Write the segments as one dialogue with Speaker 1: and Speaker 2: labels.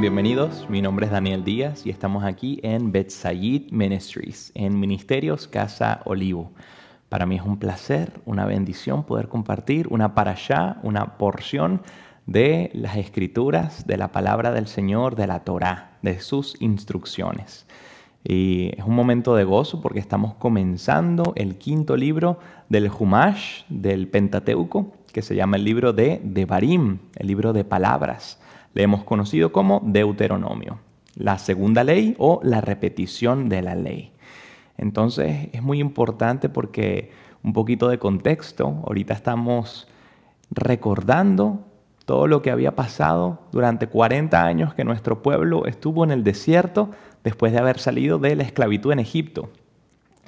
Speaker 1: bienvenidos. Mi nombre es Daniel Díaz y estamos aquí en Betsayid Ministries, en Ministerios Casa Olivo. Para mí es un placer, una bendición poder compartir una para allá, una porción de las escrituras, de la palabra del Señor, de la Torá, de sus instrucciones. Y es un momento de gozo porque estamos comenzando el quinto libro del Humash, del Pentateuco, que se llama el libro de Devarim, el libro de palabras le hemos conocido como Deuteronomio, la segunda ley o la repetición de la ley. Entonces es muy importante porque un poquito de contexto, ahorita estamos recordando todo lo que había pasado durante 40 años que nuestro pueblo estuvo en el desierto después de haber salido de la esclavitud en Egipto.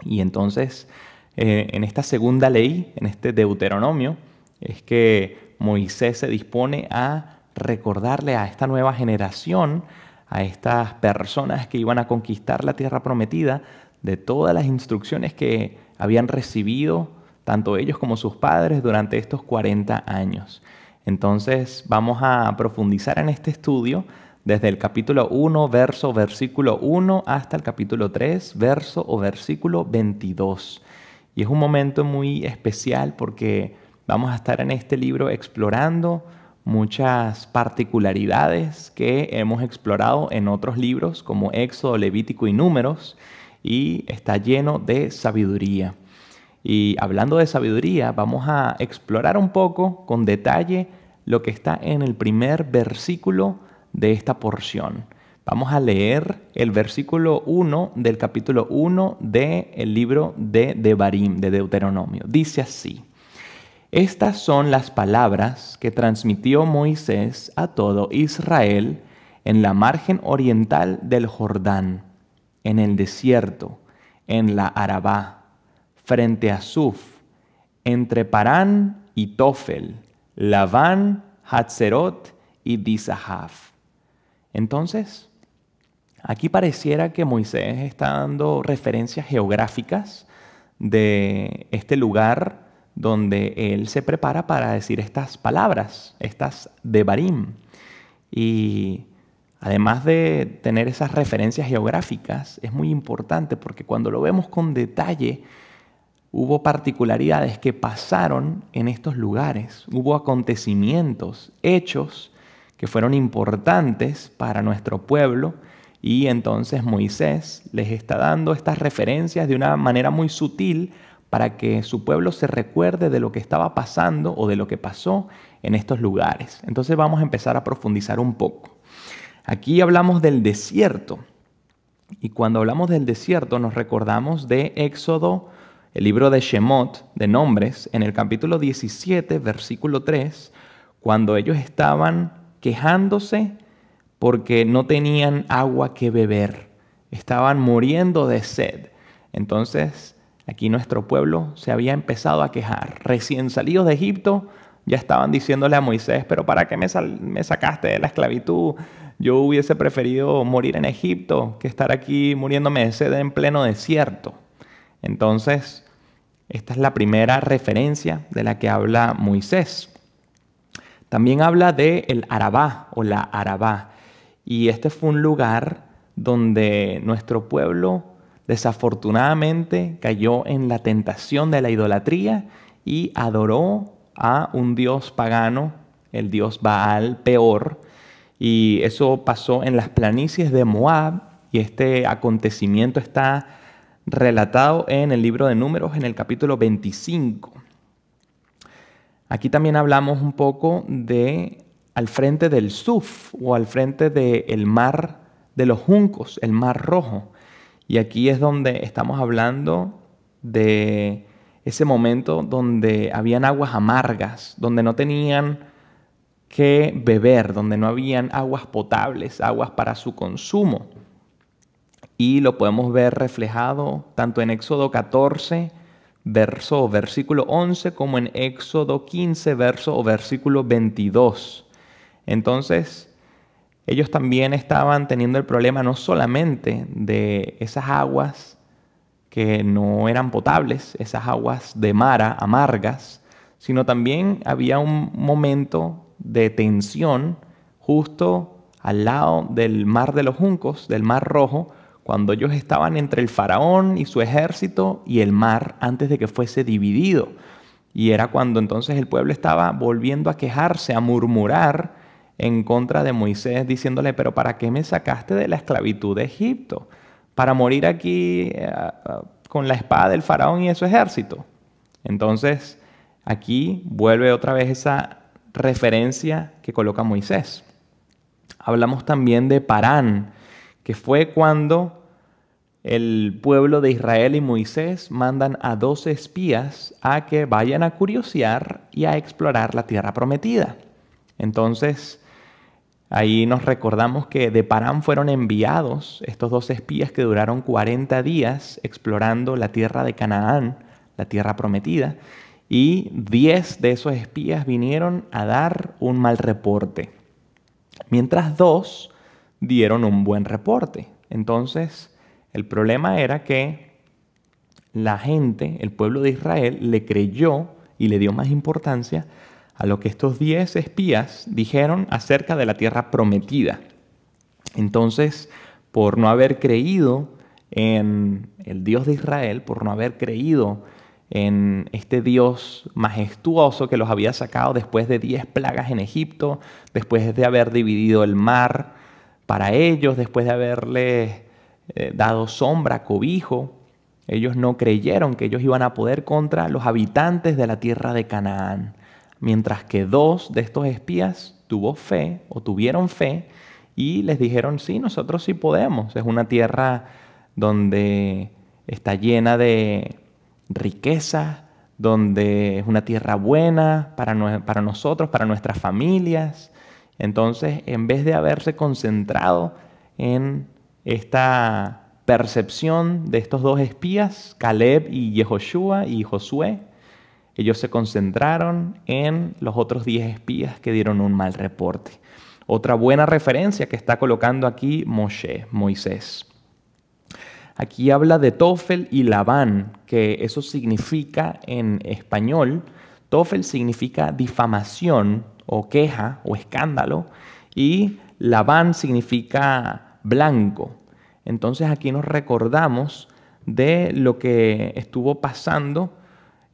Speaker 1: Y entonces, eh, en esta segunda ley, en este Deuteronomio, es que Moisés se dispone a recordarle a esta nueva generación, a estas personas que iban a conquistar la tierra prometida, de todas las instrucciones que habían recibido tanto ellos como sus padres durante estos 40 años. Entonces vamos a profundizar en este estudio desde el capítulo 1, verso, versículo 1, hasta el capítulo 3, verso o versículo 22. Y es un momento muy especial porque vamos a estar en este libro explorando muchas particularidades que hemos explorado en otros libros como Éxodo, Levítico y Números, y está lleno de sabiduría. Y hablando de sabiduría, vamos a explorar un poco con detalle lo que está en el primer versículo de esta porción. Vamos a leer el versículo 1 del capítulo 1 del libro de Devarim, de Deuteronomio. Dice así. Estas son las palabras que transmitió Moisés a todo Israel en la margen oriental del Jordán, en el desierto, en la Arabá, frente a Suf, entre Parán y Tofel, Labán, Hatzerot y Disahaf. Entonces, aquí pareciera que Moisés está dando referencias geográficas de este lugar donde él se prepara para decir estas palabras, estas de Barim, Y además de tener esas referencias geográficas, es muy importante porque cuando lo vemos con detalle, hubo particularidades que pasaron en estos lugares, hubo acontecimientos, hechos que fueron importantes para nuestro pueblo y entonces Moisés les está dando estas referencias de una manera muy sutil para que su pueblo se recuerde de lo que estaba pasando o de lo que pasó en estos lugares. Entonces vamos a empezar a profundizar un poco. Aquí hablamos del desierto y cuando hablamos del desierto nos recordamos de Éxodo, el libro de Shemot, de nombres, en el capítulo 17, versículo 3, cuando ellos estaban quejándose porque no tenían agua que beber, estaban muriendo de sed. Entonces, Aquí nuestro pueblo se había empezado a quejar. Recién salidos de Egipto, ya estaban diciéndole a Moisés, pero ¿para qué me, sacaste de la esclavitud? Yo hubiese preferido morir en Egipto que estar aquí muriéndome de sed en pleno desierto. Entonces, esta es la primera referencia de la que habla Moisés. También habla de el Arabá o la Arabá. Y este fue un lugar donde nuestro pueblo desafortunadamente cayó en la tentación de la idolatría y adoró a un dios pagano, el dios Baal peor, y eso pasó en las planicies de Moab, y este acontecimiento está relatado en el libro de números en el capítulo 25. Aquí también hablamos un poco de al frente del Suf o al frente del mar de los juncos, el mar rojo. Y aquí es donde estamos hablando de ese momento donde habían aguas amargas, donde no tenían que beber, donde no habían aguas potables, aguas para su consumo. Y lo podemos ver reflejado tanto en Éxodo 14, verso versículo 11, como en Éxodo 15, verso versículo 22. Entonces, ellos también estaban teniendo el problema no solamente de esas aguas que no eran potables, esas aguas de Mara amargas, sino también había un momento de tensión justo al lado del mar de los juncos, del mar rojo, cuando ellos estaban entre el faraón y su ejército y el mar antes de que fuese dividido. Y era cuando entonces el pueblo estaba volviendo a quejarse, a murmurar en contra de Moisés diciéndole, pero ¿para qué me sacaste de la esclavitud de Egipto? Para morir aquí eh, con la espada del faraón y su ejército. Entonces, aquí vuelve otra vez esa referencia que coloca Moisés. Hablamos también de Parán, que fue cuando el pueblo de Israel y Moisés mandan a dos espías a que vayan a curiosear y a explorar la tierra prometida. Entonces, Ahí nos recordamos que de Parán fueron enviados estos dos espías que duraron 40 días explorando la tierra de Canaán, la tierra prometida, y 10 de esos espías vinieron a dar un mal reporte, mientras dos dieron un buen reporte. Entonces, el problema era que la gente, el pueblo de Israel, le creyó y le dio más importancia a lo que estos diez espías dijeron acerca de la tierra prometida. Entonces, por no haber creído en el Dios de Israel, por no haber creído en este Dios majestuoso que los había sacado después de diez plagas en Egipto, después de haber dividido el mar para ellos, después de haberles eh, dado sombra, cobijo. Ellos no creyeron que ellos iban a poder contra los habitantes de la tierra de Canaán mientras que dos de estos espías tuvo fe o tuvieron fe y les dijeron, sí, nosotros sí podemos. Es una tierra donde está llena de riqueza, donde es una tierra buena para, para nosotros, para nuestras familias. Entonces, en vez de haberse concentrado en esta percepción de estos dos espías, Caleb y Yehoshua y Josué, ellos se concentraron en los otros 10 espías que dieron un mal reporte. Otra buena referencia que está colocando aquí Moisés. Aquí habla de Tofel y Labán, que eso significa en español, Tofel significa difamación o queja o escándalo y Labán significa blanco. Entonces aquí nos recordamos de lo que estuvo pasando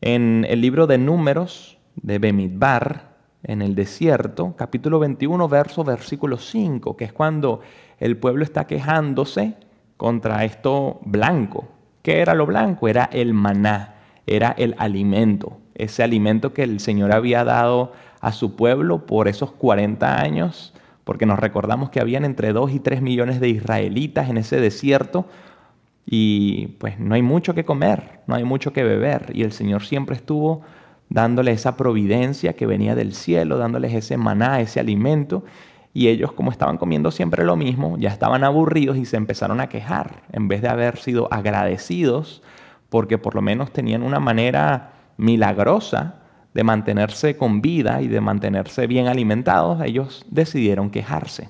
Speaker 1: en el libro de Números de Bemidbar, en el desierto, capítulo 21, verso versículo 5, que es cuando el pueblo está quejándose contra esto blanco. ¿Qué era lo blanco? Era el maná, era el alimento, ese alimento que el Señor había dado a su pueblo por esos 40 años, porque nos recordamos que habían entre 2 y 3 millones de israelitas en ese desierto, y pues no hay mucho que comer, no hay mucho que beber y el Señor siempre estuvo dándoles esa providencia que venía del cielo, dándoles ese maná, ese alimento y ellos como estaban comiendo siempre lo mismo, ya estaban aburridos y se empezaron a quejar en vez de haber sido agradecidos porque por lo menos tenían una manera milagrosa de mantenerse con vida y de mantenerse bien alimentados, ellos decidieron quejarse.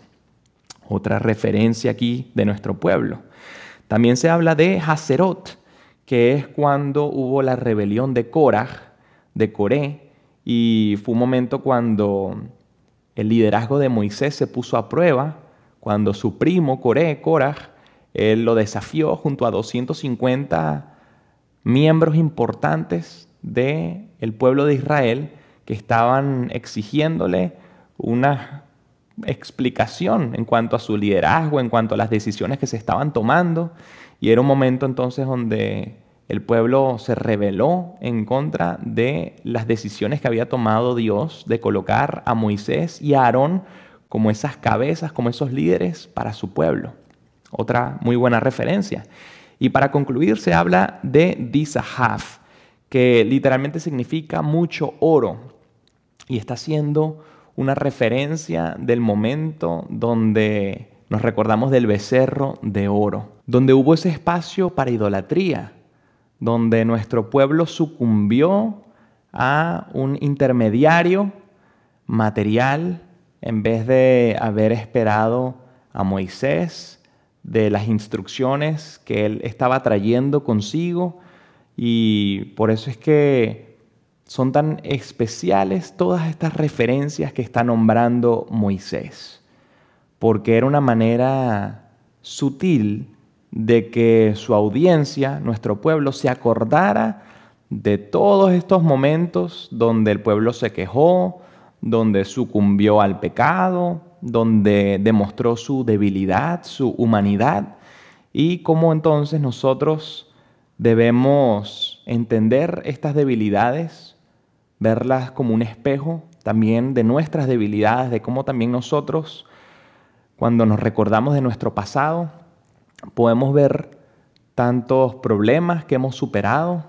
Speaker 1: Otra referencia aquí de nuestro pueblo. También se habla de Haserot, que es cuando hubo la rebelión de Korah, de Coré, y fue un momento cuando el liderazgo de Moisés se puso a prueba, cuando su primo Coré, Korah, él lo desafió junto a 250 miembros importantes del pueblo de Israel que estaban exigiéndole una explicación en cuanto a su liderazgo, en cuanto a las decisiones que se estaban tomando. Y era un momento entonces donde el pueblo se rebeló en contra de las decisiones que había tomado Dios de colocar a Moisés y a Aarón como esas cabezas, como esos líderes para su pueblo. Otra muy buena referencia. Y para concluir se habla de Dizahaf, que literalmente significa mucho oro y está siendo una referencia del momento donde nos recordamos del becerro de oro, donde hubo ese espacio para idolatría, donde nuestro pueblo sucumbió a un intermediario material en vez de haber esperado a Moisés, de las instrucciones que él estaba trayendo consigo. Y por eso es que son tan especiales todas estas referencias que está nombrando Moisés, porque era una manera sutil de que su audiencia, nuestro pueblo, se acordara de todos estos momentos donde el pueblo se quejó, donde sucumbió al pecado, donde demostró su debilidad, su humanidad, y cómo entonces nosotros debemos entender estas debilidades verlas como un espejo también de nuestras debilidades, de cómo también nosotros, cuando nos recordamos de nuestro pasado, podemos ver tantos problemas que hemos superado,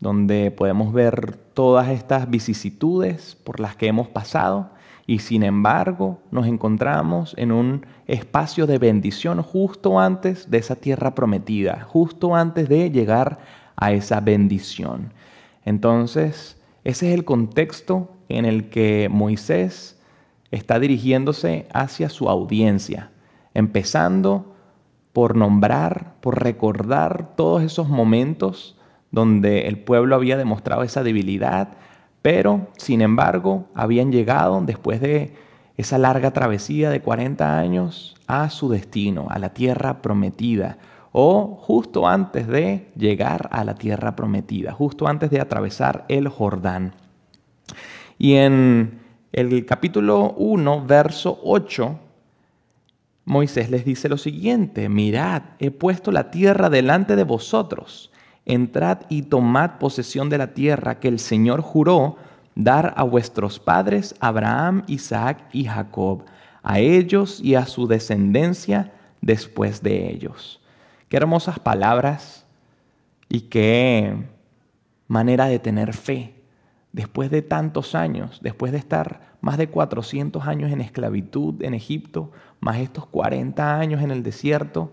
Speaker 1: donde podemos ver todas estas vicisitudes por las que hemos pasado y sin embargo nos encontramos en un espacio de bendición justo antes de esa tierra prometida, justo antes de llegar a esa bendición. Entonces, ese es el contexto en el que Moisés está dirigiéndose hacia su audiencia, empezando por nombrar, por recordar todos esos momentos donde el pueblo había demostrado esa debilidad, pero sin embargo habían llegado después de esa larga travesía de 40 años a su destino, a la tierra prometida, o justo antes de llegar a la tierra prometida, justo antes de atravesar el Jordán. Y en el capítulo 1, verso 8, Moisés les dice lo siguiente, mirad, he puesto la tierra delante de vosotros, entrad y tomad posesión de la tierra que el Señor juró dar a vuestros padres Abraham, Isaac y Jacob, a ellos y a su descendencia después de ellos. Qué hermosas palabras y qué manera de tener fe después de tantos años, después de estar más de 400 años en esclavitud en Egipto, más estos 40 años en el desierto,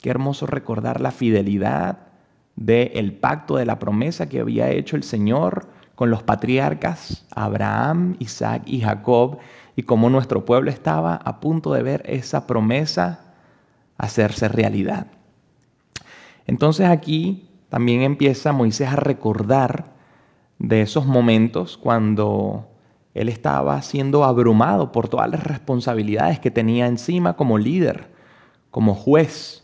Speaker 1: qué hermoso recordar la fidelidad del pacto, de la promesa que había hecho el Señor con los patriarcas Abraham, Isaac y Jacob, y cómo nuestro pueblo estaba a punto de ver esa promesa hacerse realidad. Entonces aquí también empieza Moisés a recordar de esos momentos cuando él estaba siendo abrumado por todas las responsabilidades que tenía encima como líder, como juez.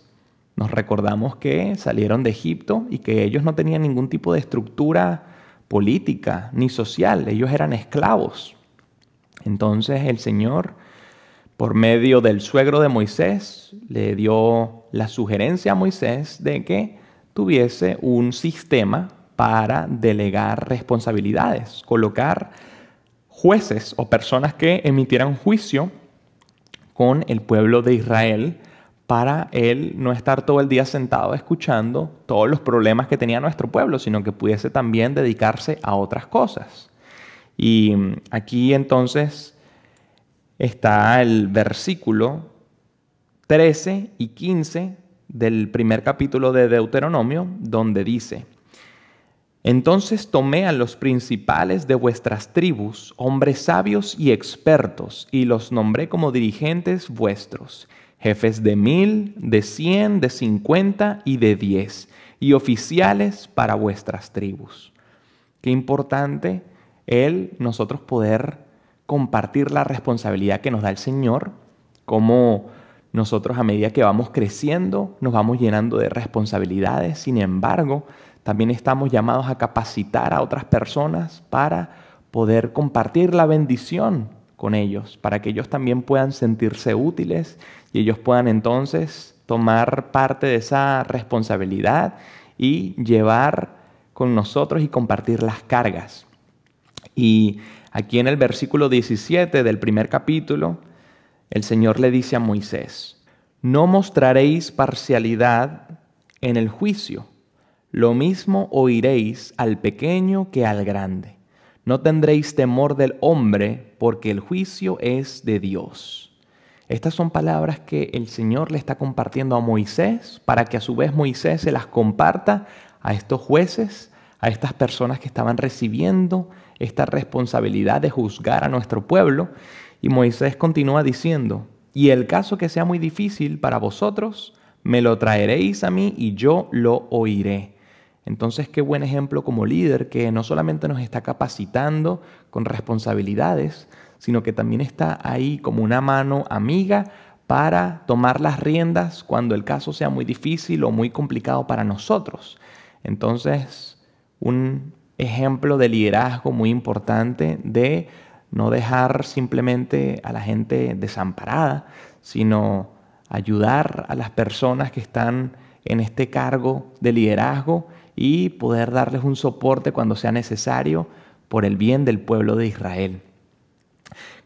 Speaker 1: Nos recordamos que salieron de Egipto y que ellos no tenían ningún tipo de estructura política ni social, ellos eran esclavos. Entonces el Señor, por medio del suegro de Moisés, le dio la sugerencia a Moisés de que tuviese un sistema para delegar responsabilidades, colocar jueces o personas que emitieran juicio con el pueblo de Israel para él no estar todo el día sentado escuchando todos los problemas que tenía nuestro pueblo, sino que pudiese también dedicarse a otras cosas. Y aquí entonces está el versículo 13 y 15 del primer capítulo de Deuteronomio, donde dice, entonces tomé a los principales de vuestras tribus, hombres sabios y expertos, y los nombré como dirigentes vuestros, jefes de mil, de cien, de cincuenta y de diez, y oficiales para vuestras tribus. Qué importante el nosotros poder compartir la responsabilidad que nos da el Señor como nosotros a medida que vamos creciendo nos vamos llenando de responsabilidades, sin embargo, también estamos llamados a capacitar a otras personas para poder compartir la bendición con ellos, para que ellos también puedan sentirse útiles y ellos puedan entonces tomar parte de esa responsabilidad y llevar con nosotros y compartir las cargas. Y aquí en el versículo 17 del primer capítulo, el Señor le dice a Moisés, no mostraréis parcialidad en el juicio, lo mismo oiréis al pequeño que al grande. No tendréis temor del hombre, porque el juicio es de Dios. Estas son palabras que el Señor le está compartiendo a Moisés para que a su vez Moisés se las comparta a estos jueces, a estas personas que estaban recibiendo esta responsabilidad de juzgar a nuestro pueblo y Moisés continúa diciendo, y el caso que sea muy difícil para vosotros, me lo traeréis a mí y yo lo oiré. Entonces, qué buen ejemplo como líder que no solamente nos está capacitando con responsabilidades, sino que también está ahí como una mano amiga para tomar las riendas cuando el caso sea muy difícil o muy complicado para nosotros. Entonces, un ejemplo de liderazgo muy importante de no dejar simplemente a la gente desamparada, sino ayudar a las personas que están en este cargo de liderazgo y poder darles un soporte cuando sea necesario por el bien del pueblo de Israel.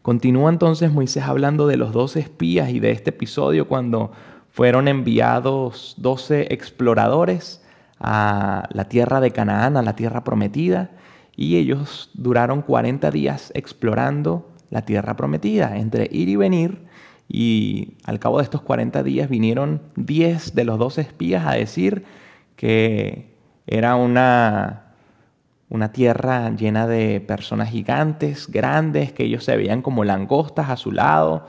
Speaker 1: Continúa entonces Moisés hablando de los dos espías y de este episodio cuando fueron enviados doce exploradores a la tierra de Canaán, a la tierra prometida, y ellos duraron 40 días explorando la tierra prometida, entre ir y venir, y al cabo de estos 40 días vinieron 10 de los 12 espías a decir que era una, una tierra llena de personas gigantes, grandes, que ellos se veían como langostas a su lado,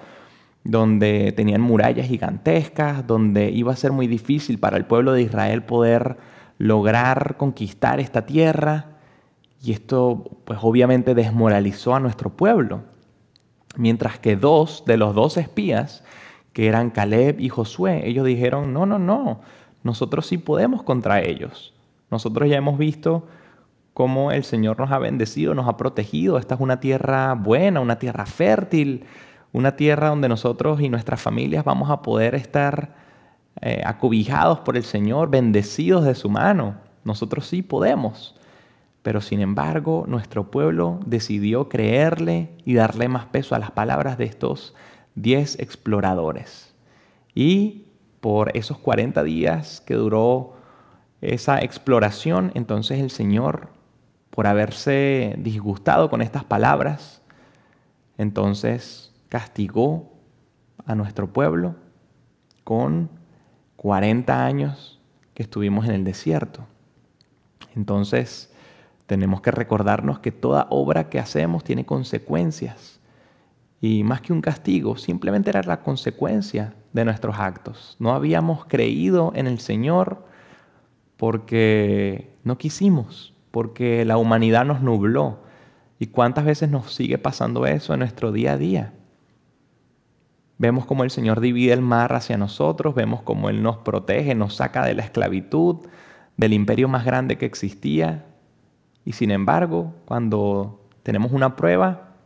Speaker 1: donde tenían murallas gigantescas, donde iba a ser muy difícil para el pueblo de Israel poder lograr conquistar esta tierra. Y esto, pues obviamente, desmoralizó a nuestro pueblo. Mientras que dos de los dos espías, que eran Caleb y Josué, ellos dijeron, no, no, no, nosotros sí podemos contra ellos. Nosotros ya hemos visto cómo el Señor nos ha bendecido, nos ha protegido. Esta es una tierra buena, una tierra fértil, una tierra donde nosotros y nuestras familias vamos a poder estar eh, acobijados por el Señor, bendecidos de su mano. Nosotros sí podemos. Pero sin embargo, nuestro pueblo decidió creerle y darle más peso a las palabras de estos diez exploradores. Y por esos 40 días que duró esa exploración, entonces el Señor, por haberse disgustado con estas palabras, entonces castigó a nuestro pueblo con 40 años que estuvimos en el desierto. Entonces, tenemos que recordarnos que toda obra que hacemos tiene consecuencias. Y más que un castigo, simplemente era la consecuencia de nuestros actos. No habíamos creído en el Señor porque no quisimos, porque la humanidad nos nubló. ¿Y cuántas veces nos sigue pasando eso en nuestro día a día? Vemos como el Señor divide el mar hacia nosotros, vemos como Él nos protege, nos saca de la esclavitud, del imperio más grande que existía, y sin embargo, cuando tenemos una prueba,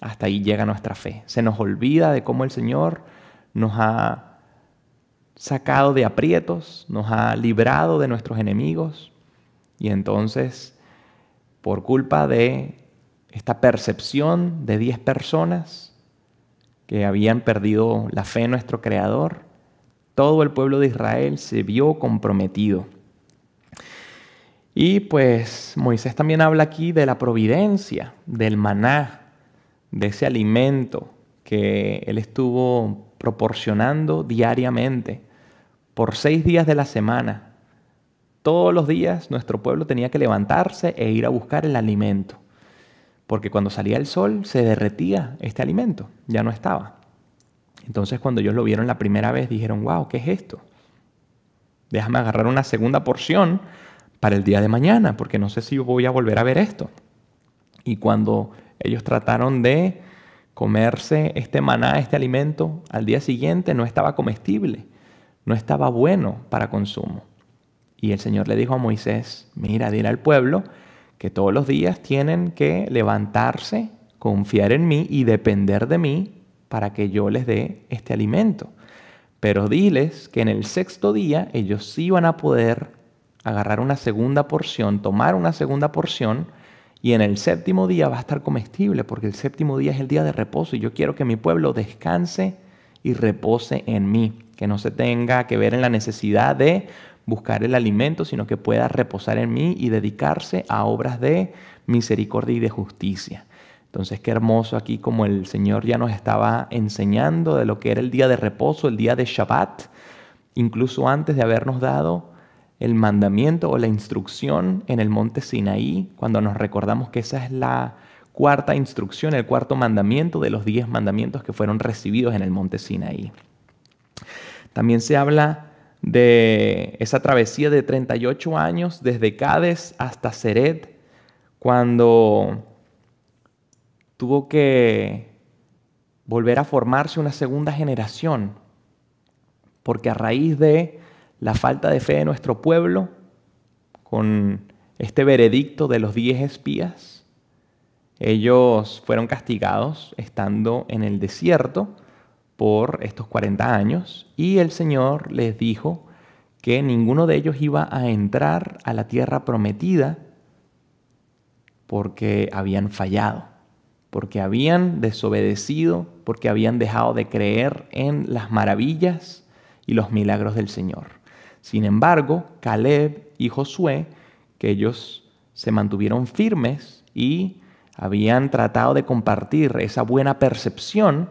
Speaker 1: hasta ahí llega nuestra fe. Se nos olvida de cómo el Señor nos ha sacado de aprietos, nos ha librado de nuestros enemigos. Y entonces, por culpa de esta percepción de diez personas que habían perdido la fe en nuestro Creador, todo el pueblo de Israel se vio comprometido. Y pues Moisés también habla aquí de la providencia, del maná, de ese alimento que él estuvo proporcionando diariamente por seis días de la semana. Todos los días nuestro pueblo tenía que levantarse e ir a buscar el alimento, porque cuando salía el sol se derretía este alimento, ya no estaba. Entonces cuando ellos lo vieron la primera vez dijeron, wow, ¿qué es esto? Déjame agarrar una segunda porción para el día de mañana, porque no sé si voy a volver a ver esto. Y cuando ellos trataron de comerse este maná, este alimento, al día siguiente no estaba comestible, no estaba bueno para consumo. Y el Señor le dijo a Moisés, mira, dile al pueblo que todos los días tienen que levantarse, confiar en mí y depender de mí para que yo les dé este alimento. Pero diles que en el sexto día ellos sí van a poder agarrar una segunda porción, tomar una segunda porción y en el séptimo día va a estar comestible porque el séptimo día es el día de reposo y yo quiero que mi pueblo descanse y repose en mí, que no se tenga que ver en la necesidad de buscar el alimento, sino que pueda reposar en mí y dedicarse a obras de misericordia y de justicia. Entonces, qué hermoso aquí como el Señor ya nos estaba enseñando de lo que era el día de reposo, el día de Shabbat, incluso antes de habernos dado el mandamiento o la instrucción en el monte Sinaí, cuando nos recordamos que esa es la cuarta instrucción, el cuarto mandamiento de los diez mandamientos que fueron recibidos en el monte Sinaí. También se habla de esa travesía de 38 años desde Cádiz hasta Seret, cuando tuvo que volver a formarse una segunda generación, porque a raíz de la falta de fe de nuestro pueblo con este veredicto de los diez espías. Ellos fueron castigados estando en el desierto por estos 40 años y el Señor les dijo que ninguno de ellos iba a entrar a la tierra prometida porque habían fallado, porque habían desobedecido, porque habían dejado de creer en las maravillas y los milagros del Señor. Sin embargo, Caleb y Josué, que ellos se mantuvieron firmes y habían tratado de compartir esa buena percepción,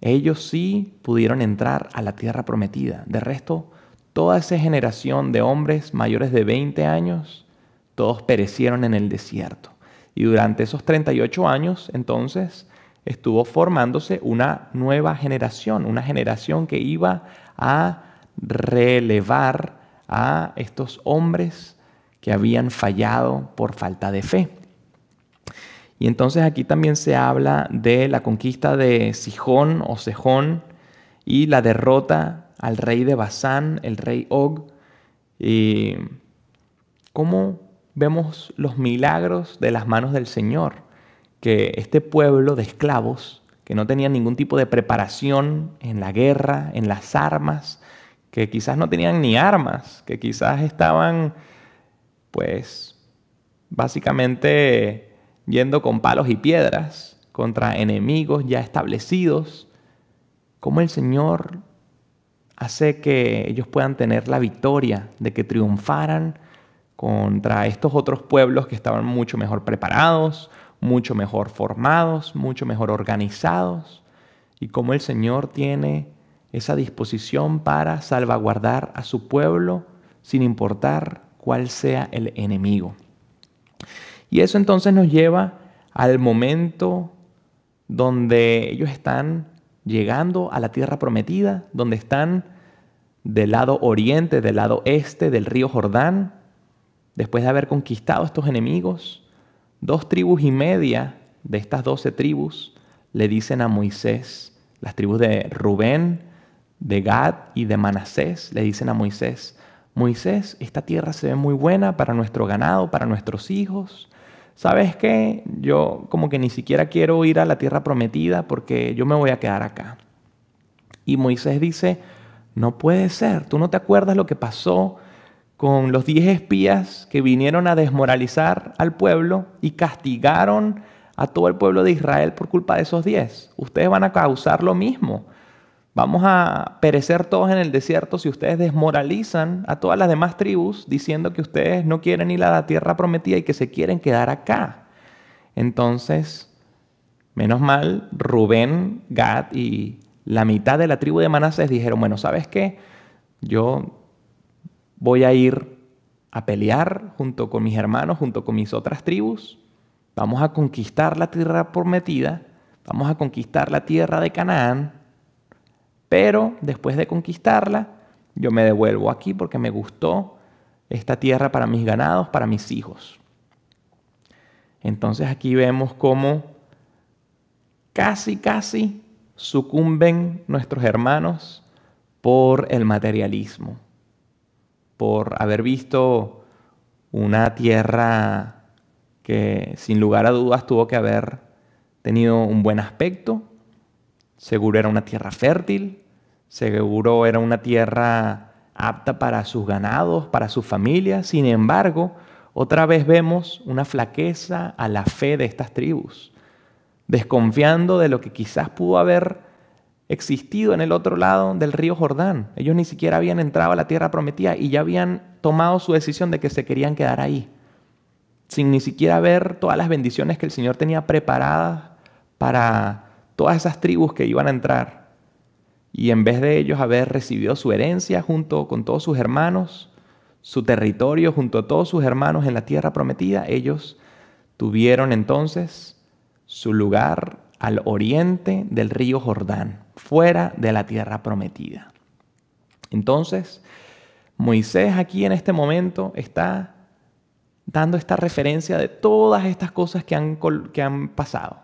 Speaker 1: ellos sí pudieron entrar a la tierra prometida. De resto, toda esa generación de hombres mayores de 20 años, todos perecieron en el desierto. Y durante esos 38 años, entonces, estuvo formándose una nueva generación, una generación que iba a relevar a estos hombres que habían fallado por falta de fe. Y entonces aquí también se habla de la conquista de Sijón o Sejón y la derrota al rey de Basán, el rey Og. Y ¿Cómo vemos los milagros de las manos del Señor? Que este pueblo de esclavos, que no tenían ningún tipo de preparación en la guerra, en las armas, que quizás no tenían ni armas, que quizás estaban, pues, básicamente yendo con palos y piedras contra enemigos ya establecidos, cómo el Señor hace que ellos puedan tener la victoria, de que triunfaran contra estos otros pueblos que estaban mucho mejor preparados, mucho mejor formados, mucho mejor organizados, y cómo el Señor tiene esa disposición para salvaguardar a su pueblo sin importar cuál sea el enemigo. Y eso entonces nos lleva al momento donde ellos están llegando a la tierra prometida, donde están del lado oriente, del lado este del río Jordán, después de haber conquistado estos enemigos, dos tribus y media de estas doce tribus le dicen a Moisés, las tribus de Rubén, de Gad y de Manasés le dicen a Moisés, Moisés, esta tierra se ve muy buena para nuestro ganado, para nuestros hijos. ¿Sabes qué? Yo como que ni siquiera quiero ir a la tierra prometida porque yo me voy a quedar acá. Y Moisés dice, no puede ser, tú no te acuerdas lo que pasó con los diez espías que vinieron a desmoralizar al pueblo y castigaron a todo el pueblo de Israel por culpa de esos diez. Ustedes van a causar lo mismo Vamos a perecer todos en el desierto si ustedes desmoralizan a todas las demás tribus diciendo que ustedes no quieren ir a la tierra prometida y que se quieren quedar acá. Entonces, menos mal, Rubén, Gad y la mitad de la tribu de Manasés dijeron, bueno, ¿sabes qué? Yo voy a ir a pelear junto con mis hermanos, junto con mis otras tribus. Vamos a conquistar la tierra prometida, vamos a conquistar la tierra de Canaán pero después de conquistarla, yo me devuelvo aquí porque me gustó esta tierra para mis ganados, para mis hijos. Entonces aquí vemos cómo casi, casi sucumben nuestros hermanos por el materialismo, por haber visto una tierra que sin lugar a dudas tuvo que haber tenido un buen aspecto, seguro era una tierra fértil, Seguro era una tierra apta para sus ganados, para sus familias. Sin embargo, otra vez vemos una flaqueza a la fe de estas tribus, desconfiando de lo que quizás pudo haber existido en el otro lado del río Jordán. Ellos ni siquiera habían entrado a la tierra prometida y ya habían tomado su decisión de que se querían quedar ahí, sin ni siquiera ver todas las bendiciones que el Señor tenía preparadas para todas esas tribus que iban a entrar y en vez de ellos haber recibido su herencia junto con todos sus hermanos, su territorio junto a todos sus hermanos en la tierra prometida, ellos tuvieron entonces su lugar al oriente del río Jordán, fuera de la tierra prometida. Entonces, Moisés aquí en este momento está dando esta referencia de todas estas cosas que han, que han pasado,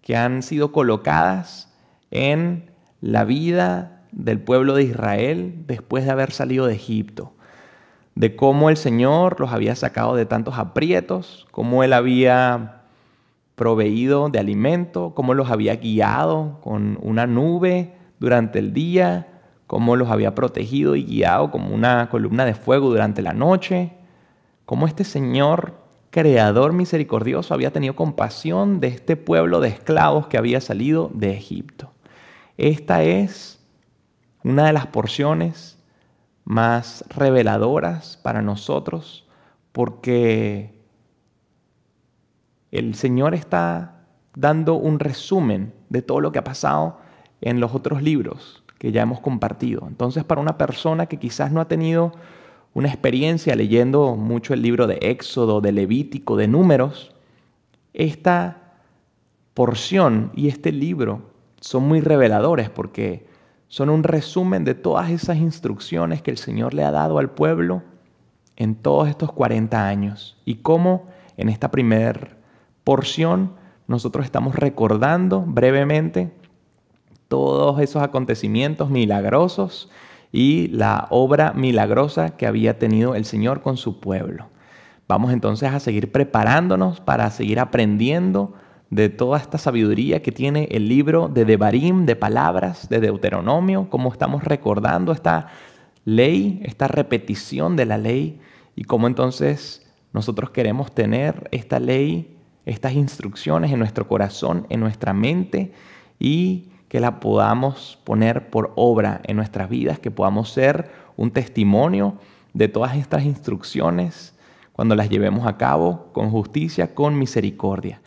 Speaker 1: que han sido colocadas en la vida del pueblo de Israel después de haber salido de Egipto, de cómo el Señor los había sacado de tantos aprietos, cómo Él había proveído de alimento, cómo los había guiado con una nube durante el día, cómo los había protegido y guiado como una columna de fuego durante la noche, cómo este Señor creador misericordioso había tenido compasión de este pueblo de esclavos que había salido de Egipto. Esta es una de las porciones más reveladoras para nosotros porque el Señor está dando un resumen de todo lo que ha pasado en los otros libros que ya hemos compartido. Entonces, para una persona que quizás no ha tenido una experiencia leyendo mucho el libro de Éxodo, de Levítico, de Números, esta porción y este libro son muy reveladores porque son un resumen de todas esas instrucciones que el Señor le ha dado al pueblo en todos estos 40 años y cómo en esta primera porción nosotros estamos recordando brevemente todos esos acontecimientos milagrosos y la obra milagrosa que había tenido el Señor con su pueblo. Vamos entonces a seguir preparándonos para seguir aprendiendo de toda esta sabiduría que tiene el libro de Devarim, de palabras, de Deuteronomio, cómo estamos recordando esta ley, esta repetición de la ley y cómo entonces nosotros queremos tener esta ley, estas instrucciones en nuestro corazón, en nuestra mente y que la podamos poner por obra en nuestras vidas, que podamos ser un testimonio de todas estas instrucciones cuando las llevemos a cabo con justicia, con misericordia.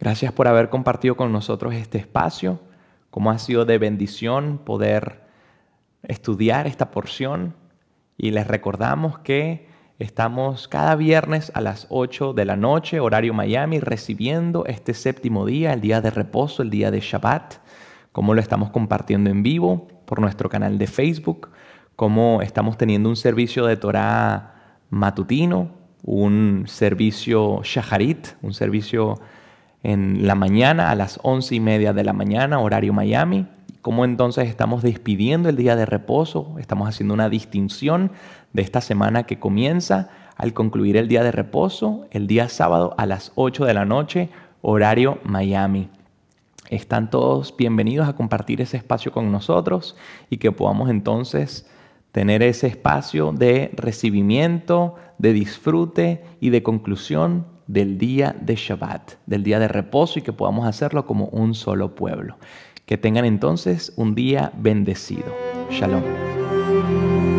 Speaker 1: Gracias por haber compartido con nosotros este espacio, cómo ha sido de bendición poder estudiar esta porción y les recordamos que estamos cada viernes a las 8 de la noche, horario Miami, recibiendo este séptimo día, el día de reposo, el día de Shabbat, cómo lo estamos compartiendo en vivo por nuestro canal de Facebook, cómo estamos teniendo un servicio de Torah matutino, un servicio shaharit, un servicio en la mañana, a las once y media de la mañana, horario Miami. Como entonces estamos despidiendo el día de reposo, estamos haciendo una distinción de esta semana que comienza al concluir el día de reposo, el día sábado a las 8 de la noche, horario Miami. Están todos bienvenidos a compartir ese espacio con nosotros y que podamos entonces tener ese espacio de recibimiento, de disfrute y de conclusión del día de Shabbat, del día de reposo y que podamos hacerlo como un solo pueblo. Que tengan entonces un día bendecido. Shalom.